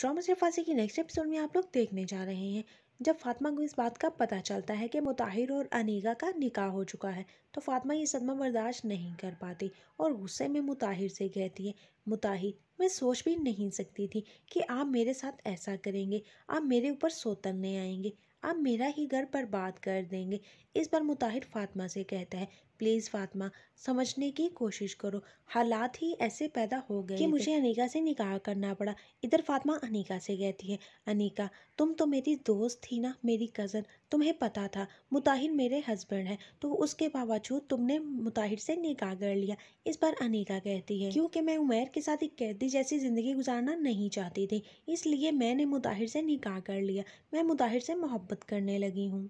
drama फांसी की next episode में आप लोग देखने जा रहे हैं जब फातिमा को इस बात का पता चलता है कि मुताहिर और अनीगा का निकाह हो चुका है तो फातिमा ये सदमा बर्दाश्त नहीं कर पाती और गुस्से में मुताहिर से कहती है मुताहिर मैं सोच भी नहीं सकती थी कि आप मेरे साथ ऐसा करेंगे आप मेरे ऊपर सोतरने आएंगे आप मेरा ही घर पर बात कर देंगे इस पर मुताहिर फातिमा से कहता है प्लीज़ फातिमा समझने की कोशिश करो हालात ही ऐसे पैदा हो गए कि मुझे अनिका से निकाह करना पड़ा इधर फातिमा अनिका से कहती है अनिका तुम तो मेरी दोस्त थी ना मेरी कज़न तुम्हें पता था मुताहिर मेरे हस्बैंड हैं तो उसके बावजूद तुमने मुताहिर से निकाह कर लिया इस बार अनिका कहती है क्योंकि मैं उमेर के साथ एक कैदी जैसी ज़िंदगी गुजारना नहीं चाहती थी इसलिए मैंने मुताहिर से निकाह कर लिया मैं मुताहिर से मोहब्बत करने लगी हूँ